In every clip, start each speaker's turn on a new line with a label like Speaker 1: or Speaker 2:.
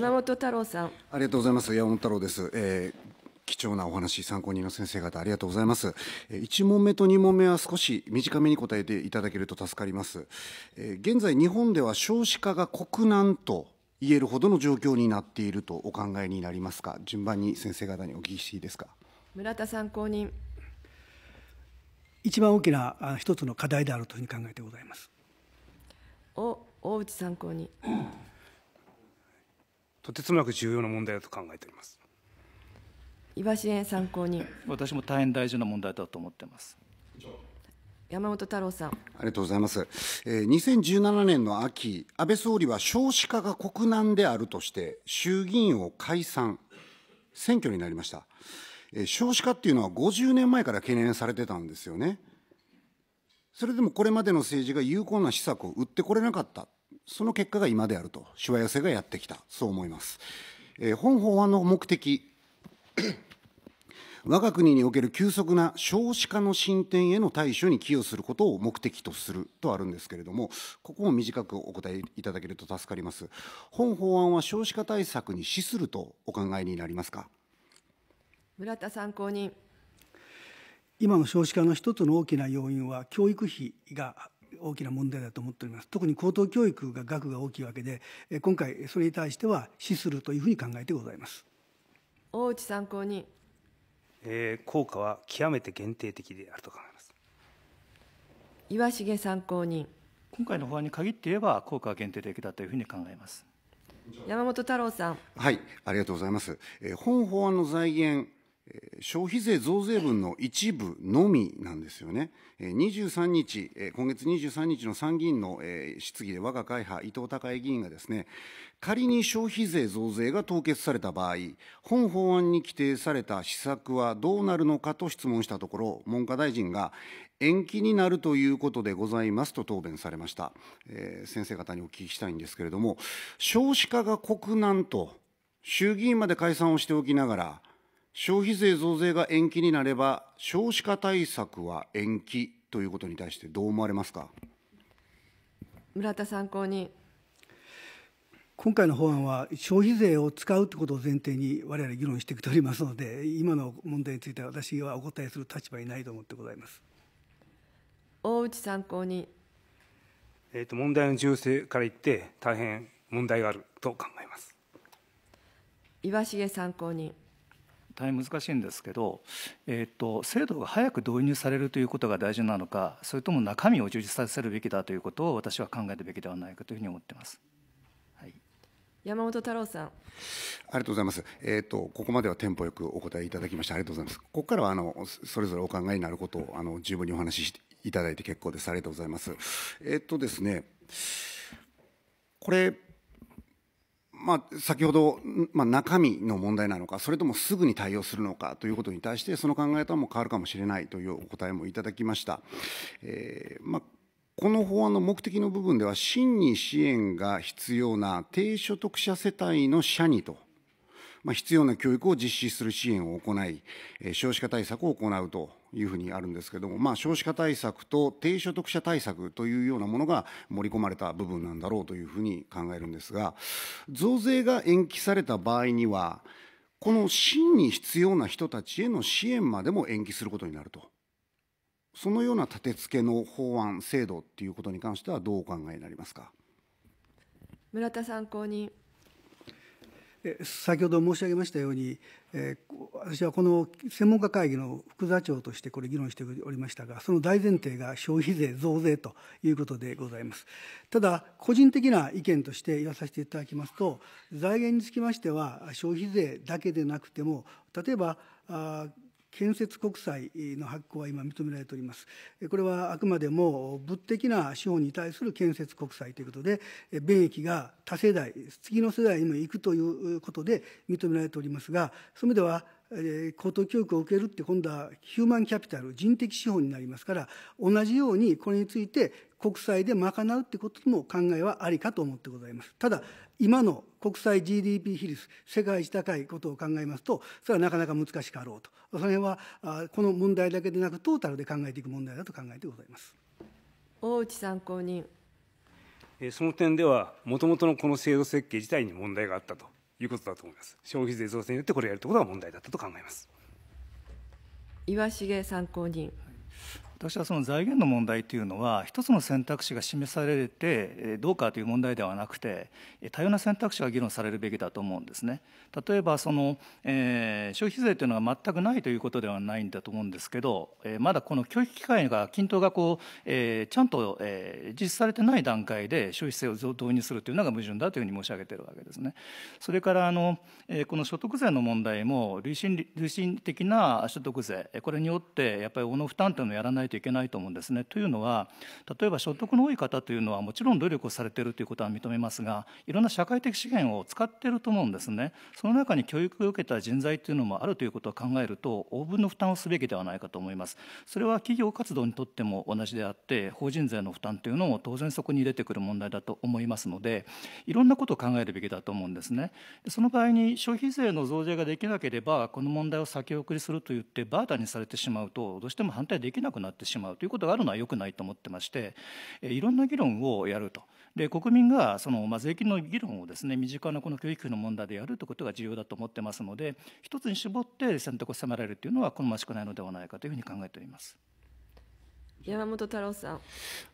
Speaker 1: 山本太郎さん。
Speaker 2: ありがとうございます。山本太郎です。えー貴重なお話参考人の先生方ありがとうございます1問目と2問目は少し短めに答えていただけると助かります現在日本では少子化が国難と言えるほどの状況になっているとお考えになりますか順番に先生方にお聞きしていいですか
Speaker 1: 村田参考人
Speaker 3: 一番大きな一つの課題であるというふうに考えてございま
Speaker 1: すお大内参考人
Speaker 2: とてつもなく重要な問題だと考えております
Speaker 1: 岩支援参考人
Speaker 2: 私も大変大事な問題だと思ってます
Speaker 1: 山本太郎さんあ
Speaker 2: りがとうございます、えー、2017年の秋安倍総理は少子化が国難であるとして衆議院を解散選挙になりました、えー、少子化っていうのは50年前から懸念されてたんですよねそれでもこれまでの政治が有効な施策を打ってこれなかったその結果が今であると、しわ寄せがやってきた、そう思います。えー、本法案の目的 我が国における急速な少子化の進展への対処に寄与することを目的とするとあるんですけれども、ここも短くお答えいただけると助かります。本法案は少子化対策に資するとお考えになりますか。
Speaker 1: 村田参考人。
Speaker 3: 今の少子化の一つの大きな要因は教育費
Speaker 1: が大き
Speaker 3: な問題だと思っております特に高等教育が額が大きいわけで今回それに対しては資するというふうに考えてございます
Speaker 1: 大内参考人、
Speaker 3: えー、効果は極めて限定的であると考えます
Speaker 1: 岩重参考人
Speaker 2: 今回の法案に限って言えば効果は限定的だというふうに考えます
Speaker 1: 山本太郎
Speaker 2: さんはいありがとうございます、えー、本法案の財源消費税増税分の一部のみなんですよね、23日、今月23日の参議院の質疑で、我が会派、伊藤孝恵議員がですね、仮に消費税増税が凍結された場合、本法案に規定された施策はどうなるのかと質問したところ、文科大臣が、延期になるということでございますと答弁されました、えー、先生方にお聞きしたいんですけれども、少子化が国難と、衆議院まで解散をしておきながら、消費税増税が延期になれば、少子化対策は延期ということに対して、どう思われますか
Speaker 1: 村田参考人。今回の法案は消
Speaker 3: 費税を使うということを前提にわれわれ議論してきておりますので今の問題については私はお答えする立場にないと思ってございます
Speaker 1: 大内参考人、
Speaker 2: えーと問題の重要性から言って大変問題があると考えます
Speaker 1: 岩重参考人
Speaker 4: 大変難しいんですけど、えーと、と制度が早く導入されるということが大事なのかそれとも中身を充実させるべきだということを私は考えるべき
Speaker 2: ではな
Speaker 1: い
Speaker 4: かというふうに思っ
Speaker 2: てます。
Speaker 1: はい、山本太郎さんあ
Speaker 2: りがとうございます、えーと、とここまではテンポよくお答えいただきましてありがとうございますここからはあのそれぞれお考えになることをあの十分にお話ししていただいて結構ですありがとうございますえっ、ー、とですねこれまあ、先ほど、まあ、中身の問題なのか、それともすぐに対応するのかということに対して、その考え方も変わるかもしれないというお答えもいただきました。えー、まあこの法案の目的の部分では、真に支援が必要な低所得者世帯の者にと、まあ、必要な教育を実施する支援を行い、少子化対策を行うというふうにあるんですけども、まあ、少子化対策と低所得者対策というようなものが盛り込まれた部分なんだろうというふうに考えるんですが増税が延期された場合にはこの真に必要な人たちへの支援までも延期することになると。そのような立て付けの法案、制度ということに関しては、どうお考えになりますか
Speaker 1: 村田参考人。
Speaker 3: 先ほど申し上げましたように、えー、私はこの専門家会議の副座長としてこれ議論しておりましたがその大前提が消費税増税ということでございますただ個人的な意見として言わさせていただきますと財源につきましては消費税だけでなくても例えばあ建設国債の発行は今認められておりますこれはあくまでも物的な資本に対する建設国債ということで便益が多世代次の世代にも行くということで認められておりますがそれでは高等教育を受けるって今度はヒューマンキャピタル人的資本になりますから同じようにこれについて国債で賄うってことも考えはありかと思ってございます。ただ今の国際 GDP 比率世界一高いことを考えますとそれはなかなか難しかろうとその辺はこの問題だけでなくトータルで考えていく問題だと考えてございます。
Speaker 1: 大内参考
Speaker 2: 人その点ではもともとのこの制度設計自体に問題があったということだと思います。消費税増税によってこれをやるということが問題だったと考えます。
Speaker 1: 岩重参考人。
Speaker 4: 私はその財源の問題というのは、一つの選択肢が示されてどうかという問題ではなくて、多様な選択肢が議論されるべきだと思うんですね。例えばその、えー、消費税というのは全くないということではないんだと思うんですけど、えー、まだこの教育機会が、均等がこう、えー、ちゃんと、えー、実施されてない段階で消費税を導入するというのが矛盾だというふうに申し上げているわけですね。それからあの、えー、この所得税の問題も、累進累進的な所得税、これによってやっぱり、おの負担というのをやらないといけないと思うんですね。というのは例えば所得の多い方というのはもちろん努力をされているということは認めますがいろんな社会的資源を使っていると思うんですね。その中に教育を受けた人材というのもあるということを考えると応分の負担をすべきではないかと思います。それは企業活動にとっても同じであって法人税の負担というのも当然そこに出てくる問題だと思いますのでいろんなことを考えるべきだと思うんですね。その場合に消費税の増税ができなければこの問題を先送りすると言ってバータにされてしまうとどうしても反対できなくなってってしまうということがあるのは良くないと思ってましていろんな議論をやると。で国民がその、まあ、税金の議論をですね身近なこの教育費の問題でやるということが重要だと思ってますので一つに絞って選択を迫られるというのは好ましくないのでは
Speaker 2: ないかというふうに考えております。
Speaker 1: 山本太郎さん。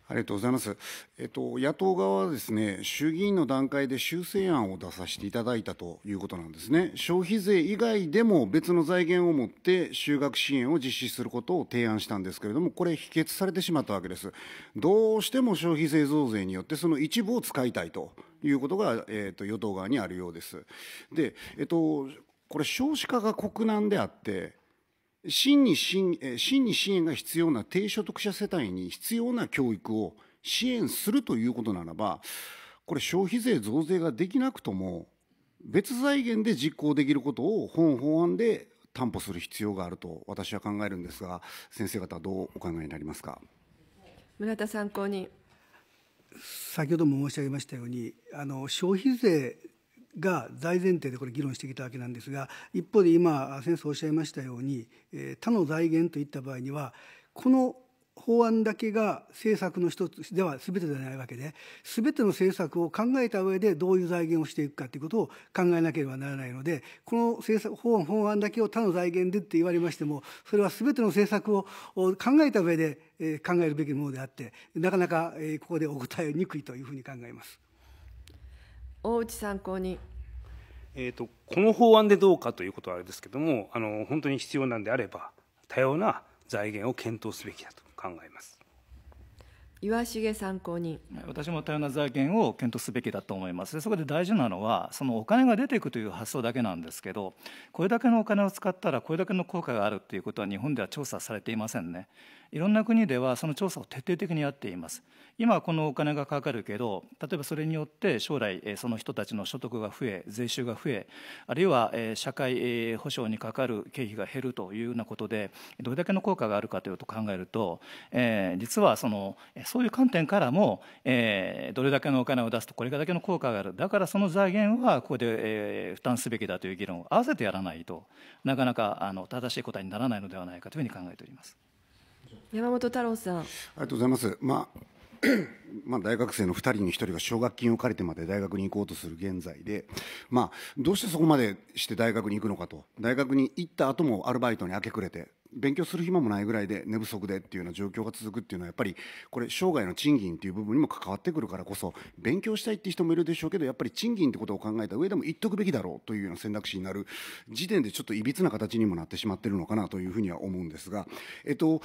Speaker 2: ありがとうございます。えっと、野党側はですね、衆議院の段階で修正案を出させていただいたということなんですね。消費税以外でも別の財源を持って就学支援を実施することを提案したんですけれども、これ否決されてしまったわけです。どうしても消費税増税によってその一部を使いたいということが、えっと、与党側にあるようです。で、えっと、これ少子化が国難であって、真に真真に支援が必要な低所得者世帯に必要な教育を支援するということならば、これ、消費税増税ができなくとも、別財源で実行できることを本法案で担保する必要があると私は考えるんですが、先生方、どうお考えになりますか
Speaker 1: 村田参考人。
Speaker 2: 先
Speaker 3: ほども申し上げましたように、あの消費税が大前提でこれ議論してきたわけなんですが一方で今先生おっしゃいましたように、え他の財源といった場合にはこの法案だけが政策の一つでは全てではないわけで全ての政策を考えた上でどういう財源をしていくかということを考えなければならないのでこの政策法案法案だけを他の財源でって言われましてもそれは全ての政策を考えた上で考えるべきものであってなかなかここでお答えにくいというふうに考えます。大内参考人
Speaker 2: えーと、この法案でどうかということはあれですけれどもあの本当に必要なんであれば多様な財源を検討すべきだと考えます
Speaker 1: 岩重参考人
Speaker 4: 私も多様な財源を検討すべきだと思いますそこで大事なのはそのお金が出ていくという発想だけなんですけどこれだけのお金を使ったらこれだけの効果があるということは日本では調査されていませんねいろんな国ではその調査を徹底的にやっています今はこのお金がかかるけど例えばそれによって将来その人たちの所得が増え税収が増えあるいは社会保障にかかる経費が減るというようなことでどれだけの効果があるかというと考えると、えー、実はそのそういう観点からも、えー、どれだけのお金を出すとこれだけの効果があるだからその財源はここで、えー、負担すべきだという議論を合わせてやらないとなかなかあの正しい答えにならないのではないかというふう
Speaker 2: に考えております。
Speaker 1: 山本太郎さんあり
Speaker 2: がとうございます、まあまあ、大学生の2人に1人が奨学金を借りてまで大学に行こうとする現在で、まあ、どうしてそこまでして大学に行くのかと大学に行った後もアルバイトに明け暮れて勉強する暇もないぐらいで寝不足でっていうような状況が続くっていうのはやっぱりこれ生涯の賃金っていう部分にも関わってくるからこそ勉強したいっていう人もいるでしょうけどやっぱり賃金ってことを考えた上でも言っとくべきだろうというような選択肢になる時点でちょっといびつな形にもなってしまってるのかなというふうには思うんですがえっと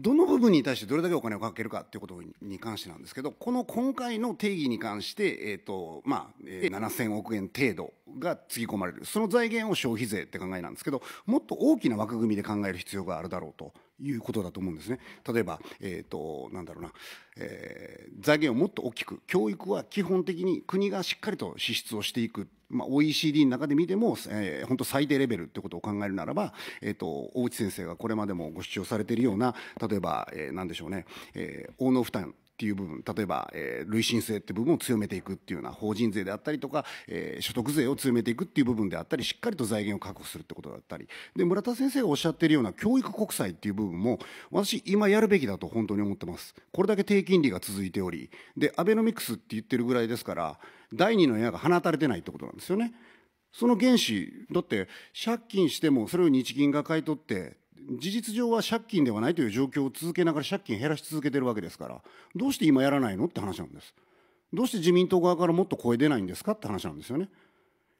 Speaker 2: どの部分に対してどれだけお金をかけるかということに関してなんですけどこの今回の定義に関して、えーとまあ、7000億円程度がつぎ込まれるその財源を消費税って考えなんですけどもっと大きな枠組みで考える必要があるだろうということだと思うんですね。例えば、えーと、なんだろうな、えー、財源をもっと大きく教育は基本的に国がしっかりと支出をしていくまあ、OECD の中で見ても、えー、本当最低レベルってことを考えるならば、えーと、大内先生がこれまでもご主張されているような例えば、えー、何でしょうね、えー、応能負担っていう部分例えば、えー、累進性って部分を強めていくっていうような法人税であったりとか、えー、所得税を強めていくっていう部分であったりしっかりと財源を確保するってことだったりで村田先生がおっしゃっているような教育国債っていう部分も私今やるべきだと本当に思ってますこれだけ低金利が続いておりでアベノミクスって言ってるぐらいですから第二の矢が放たれてないってことなんですよねその原資だって借金してもそれを日銀が買い取って事実上は借金ではないという状況を続けながら借金減らし続けてるわけですから、どうして今やらないのって話なんです。どうして自民党側からもっと声出ないんですかって話なんですよね。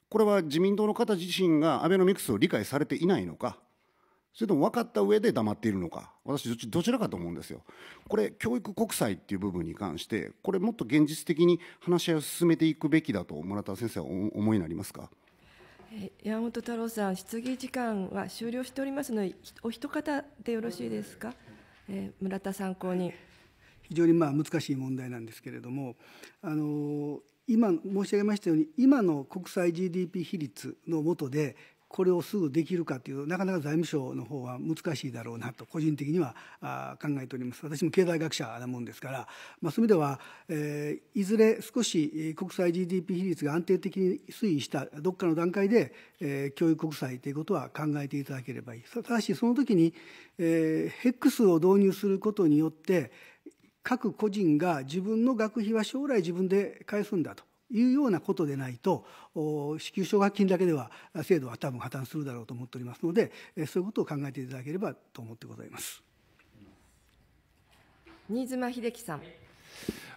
Speaker 2: これは自民党の方自身がアベノミクスを理解されていないのか、それとも分かった上で黙っているのか、私、どちらかと思うんですよ。これ、教育国債っていう部分に関して、これ、もっと現実的に話し合いを進めていくべきだと、村田先生はお思いになりますか。
Speaker 1: 山本太郎さん、質疑時間は終了しておりますので、お一方でよろしいですか、えー、村田参考人。
Speaker 3: 非常にまあ難しい問題なんですけれども、あの今申し上げましたように今の国際 GDP 比率の下でこれをすぐできるかというなかなか財務省の方は難しいだろうなと個人的には考えております私も経済学者なもんですから、まあ、そういう意味では、えー、いずれ少し国際 GDP 比率が安定的に推移したどっかの段階で、えー、教育国債ということは考えていただければいいただしその時に、えー、ヘックスを導入することによって各個人が自分の学費は将来自分で返すんだというようなことでないと支給奨学金だけでは制度は多分破綻するだろうと思っておりますのでそういうことを考えていただければと思ってございます
Speaker 1: 新妻秀樹さん。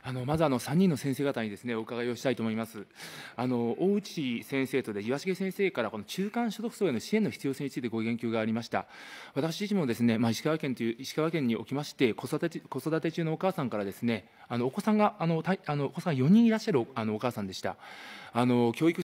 Speaker 4: あのまずあの3人の先生方にですねお伺いをしたいと思いますあの大内先生とで岩重先生からこの中間所得層への支援の必要性についてご言及がありました私自身もですね、まあ、石川県という石川県におきまして子育て子育て中のお母さんからですねあのお子さんがあのたあのお子さん四4人いらっしゃるあのお母さんでしたあの教育